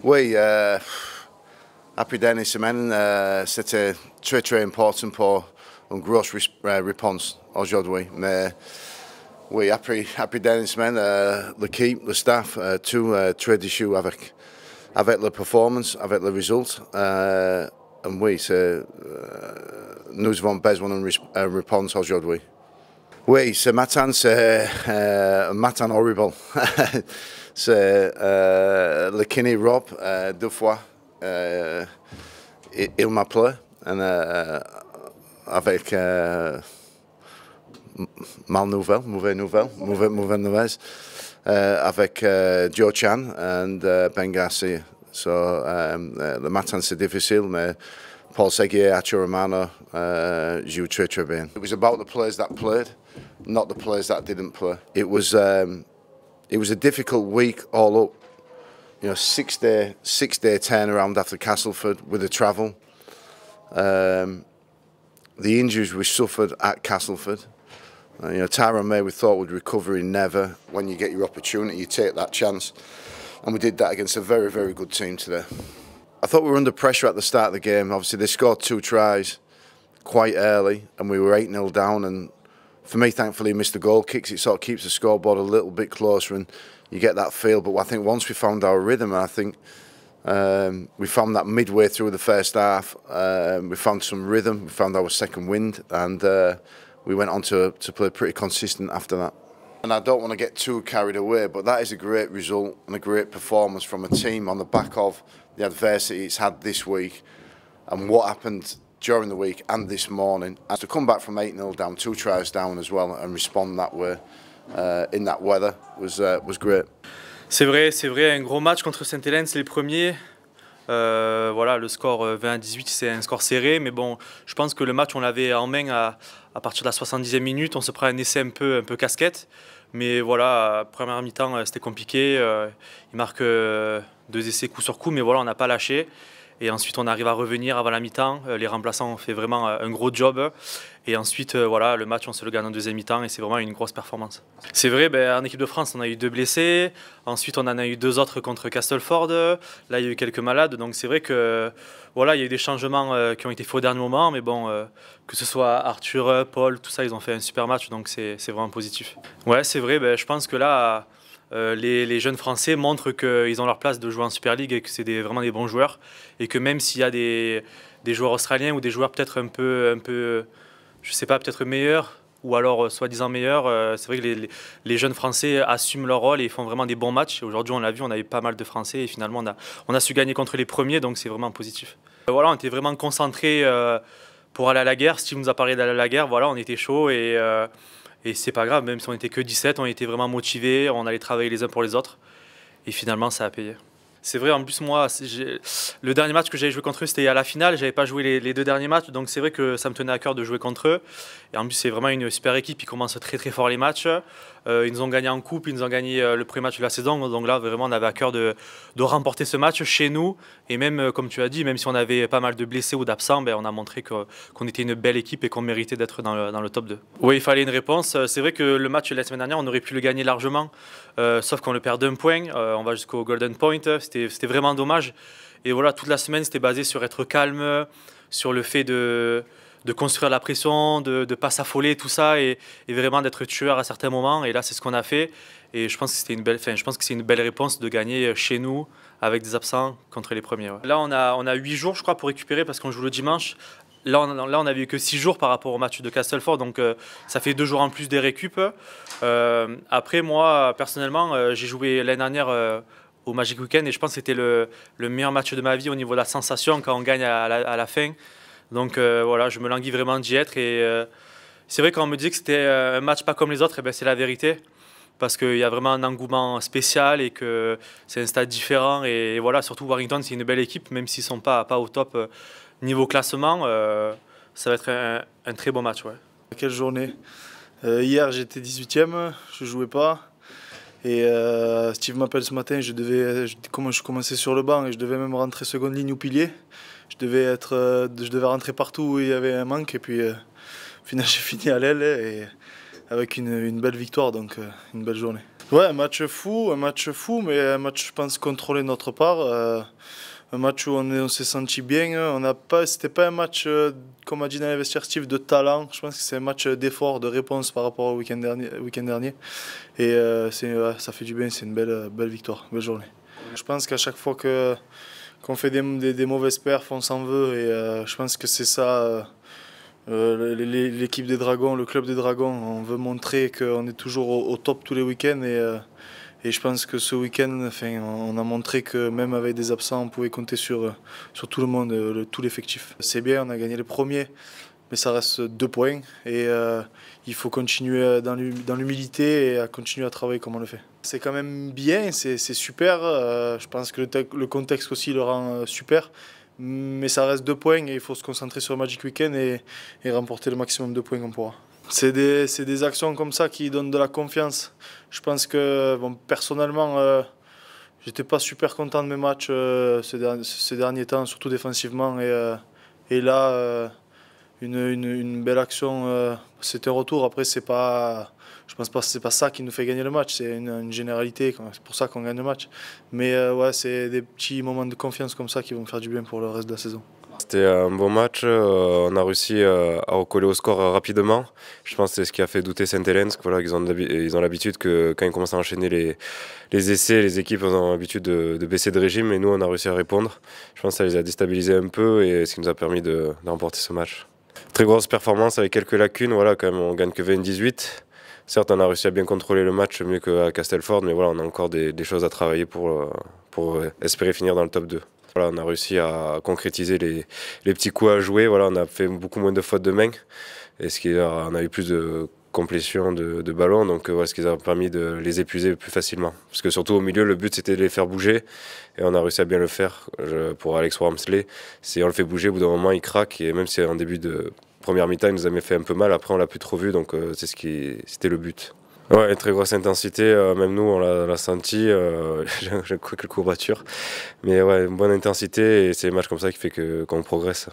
We, uh, Happy Dennis men. uh, c'était très très important pour une grosse réponse aujourd'hui. Mais oui, happy happy Dennis men. The l'équipe, le staff, euh, tout the très déçu avec, avec la performance, avec le résultat. Euh, oui, nous avons besoin d'une réponse aujourd'hui. Oui, ce matin, c'est un uh, matin horrible. c'est uh, le kiné Rob, uh, deux fois, il, m'a plu, avec mal nouvelle, mauvaise nouvelle, mauvaise, mauvaise nouvelle, avec Joe Chan et Ben Garcia. So, um, le matin, c'est difficile, mais Paul Seguier, Acho Romano, uh, Zhu Trichabin. It was about the players that played, not the players that didn't play. It was um, it was a difficult week all up. You know, six day six day turnaround after Castleford with the travel. Um, the injuries we suffered at Castleford. Uh, you know, Tyron May we thought would recover in never. When you get your opportunity, you take that chance. And we did that against a very, very good team today. I thought we were under pressure at the start of the game. Obviously, they scored two tries quite early, and we were 8 0 down. And for me, thankfully, missed the goal kicks. It sort of keeps the scoreboard a little bit closer, and you get that feel. But I think once we found our rhythm, I think um, we found that midway through the first half, um, we found some rhythm, we found our second wind, and uh, we went on to, to play pretty consistent after that and I don't want to get too carried away, but that is a great result and a great performance from a team on the back of the adversity it's had this week and what happened during the week and this morning. And to come back from 8-0 down, two tries down as well and respond that way uh, in that weather was, uh, was great. C'est vrai, c'est vrai, un gros match contre Saint-Helens, les premiers, Euh, voilà, le score 20 euh, 18, c'est un score serré, mais bon, je pense que le match, on l'avait en main à, partir de la 70e minute. On se prend un essai un peu, un peu casquette, mais voilà, première mi-temps, euh, c'était compliqué. Il marque deux essais coup sur coup, mais voilà, on n'a pas lâché. Et ensuite, on arrive à revenir avant la mi-temps. Euh, les remplaçants ont fait vraiment euh, un gros job. Et ensuite, euh, voilà, le match, on se le gagne en deuxième mi-temps et c'est vraiment une grosse performance. C'est vrai, ben, en équipe de France, on a eu deux blessés. Ensuite, on en a eu deux autres contre Castleford. Là, il y a eu quelques malades. Donc, c'est vrai que voilà, il y a eu des changements qui ont été faits au dernier moment. Mais bon, que ce soit Arthur, Paul, tout ça, ils ont fait un super match. Donc, c'est vraiment positif. Ouais, c'est vrai. Ben, je pense que là. Euh, les, jeunes Français montrent qu'ils ont leur place de jouer en Super League et que c'est vraiment des bons joueurs. Et que même s'il y a des, joueurs australiens ou des joueurs peut-être un peu, un peu, je sais pas, peut-être meilleurs ou alors euh, soi-disant meilleurs, euh, c'est vrai que les, jeunes Français assument leur rôle et font vraiment des bons matchs. Aujourd'hui, on l'a vu, on avait pas mal de Français et finalement, on a, su gagner contre les premiers, donc c'est vraiment positif. Voilà, on était vraiment concentrés pour aller à la guerre. Steve nous a parlé d'aller à la guerre, voilà, on était chaud et... Et c'est pas grave, même si on était que 17, on était vraiment motivés, on allait travailler les uns pour les autres. Et finalement, ça a payé. C'est vrai, en plus, moi, le dernier match que j'avais joué contre eux, c'était à la finale. J'avais pas joué les, les, deux derniers matchs, donc c'est vrai que ça me tenait à cœur de jouer contre eux. Et en plus, c'est vraiment une super équipe. Ils commencent très très fort les matchs. Euh, ils nous ont gagné en coupe, ils nous ont gagné euh, le premier match de la saison. Donc là, vraiment, on avait à cœur de, remporter ce match chez nous. Et même, euh, comme tu as dit, même si on avait pas mal de blessés ou d'absents, ben, on a montré qu'on était une belle équipe et qu'on méritait d'être dans, le, top 2. Oui, il fallait une réponse. C'est vrai que le match la semaine dernière, on aurait pu le gagner largement, sauf qu'on le perd d'un point. on va jusqu'au Golden Point. C'était vraiment dommage. Et voilà, toute la semaine, c'était basé sur être calme, sur le fait de de construire la pression, de ne pas s'affoler, tout ça, et, vraiment d'être tueur à certains moments. Et là, c'est ce qu'on a fait. Et je pense que c'était une belle, je pense que c'est une belle réponse de gagner chez nous avec des absents contre les premiers. Là, on a on a huit jours, je crois, pour récupérer parce qu'on joue le dimanche. Là, on, là, on vu que 6 jours par rapport au match de Castleford, donc euh, ça fait 2 jours en plus des récup. Euh, après, moi, personnellement, euh, j'ai joué l'année dernière au Magic Weekend et je pense que c'était le, meilleur match de ma vie au niveau de la sensation quand on gagne à la, à la fin. Donc euh, voilà, je me languis vraiment d'y être. Et euh, c'est vrai qu'on me dit que c'était euh, un match pas comme les autres, et eh bien c'est la vérité parce qu'il y a vraiment un engouement spécial et que c'est un stade différent. Et, voilà, surtout Warrington, c'est une belle équipe, même s'ils ne sont pas, pas au top niveau classement. ça va être un, très bon match. Ouais. Quelle journée Hier, j'étais 18e, je ne jouais pas. Et Steve m'appelle ce matin, je devais, comment je commençais sur le banc et je devais même rentrer seconde ligne ou pilier je devais, être, euh, je devais rentrer partout où il y avait un manque. Et puis, euh, au j'ai fini à l'aile et avec une, une, belle victoire, donc euh, une belle journée. Ouais, un match fou, un match fou, mais un match, je pense, contrôlé de notre part un match où on, s'est senti bien. On n'a pas, c'était pas un match, comme a dit dans Steve, de talent. Je pense que c'est un match d'effort, de réponse par rapport au week-end dernier, week dernier. Et c'est ça fait du bien. C'est une belle, belle victoire, belle journée. Je pense qu'à chaque fois que on fait des, mauvaises perfs, on s'en veut. Et euh, je pense que c'est ça, euh, euh, l'équipe des Dragons, le club des Dragons. On veut montrer qu'on est toujours au, top tous les week-ends. Et, je pense que ce week-end, enfin, on a montré que même avec des absents, on pouvait compter sur, sur tout le monde, tout l'effectif. C'est bien, on a gagné les premiers mais ça reste deux points et euh, il faut continuer euh, dans l'humilité et à continuer à travailler comme on le fait. C'est quand même bien, c'est super. Euh, je pense que le, contexte aussi le rend super, mais ça reste deux points et il faut se concentrer sur le Magic Weekend et, et remporter le maximum de points qu'on pourra. C'est des, actions comme ça qui donnent de la confiance. Je pense que bon, personnellement, euh, j'étais pas super content de mes matchs ces, derniers temps, surtout défensivement. Et, et là, une, une, belle action. Euh, C'était un retour. Après, c'est pas, je pense pas c'est pas ça qui nous fait gagner le match. C'est une, généralité. C'est pour ça qu'on gagne le match. Mais euh, ouais, c'est des petits moments de confiance comme ça qui vont faire du bien pour le reste de la saison. C'était un bon match. Euh, on a réussi à recoller au score rapidement. Je pense que c'est ce qui a fait douter saint hélène Voilà, ils ont l'habitude que quand ils commencent à enchaîner les, les essais, les équipes ont l'habitude de, baisser de régime. Et nous, on a réussi à répondre. Je pense que ça les a déstabilisés un peu et ce qui nous a permis de, de remporter ce match. Très grosse performance avec quelques lacunes. Voilà, quand même, on gagne que 20-18. Certes, on a réussi à bien contrôler le match mieux que à Castelford, mais voilà, on a encore des, choses à travailler pour, euh, pour euh, espérer finir dans le top 2. Voilà, on a réussi à concrétiser les, les, petits coups à jouer. Voilà, on a fait beaucoup moins de fautes de main. Et ce qui on a eu plus de complétion de, ballon. Donc euh, voilà, ce qui a permis de les épuiser plus facilement. Parce que surtout au milieu, le but c'était de les faire bouger. Et on a réussi à bien le faire pour Alex Wormsley. Si on le fait bouger, au bout d'un moment, il craque. Et même si en début de Première mi-temps, il nous avait fait un peu mal. Après, on l'a plus trop vu, donc euh, c'est ce qui, c'était le but. Ouais, très grosse intensité, euh, même nous on l'a senti, euh, j'ai quelques courbatures. Mais ouais, une bonne intensité et c'est les matchs comme ça qui fait qu'on progresse.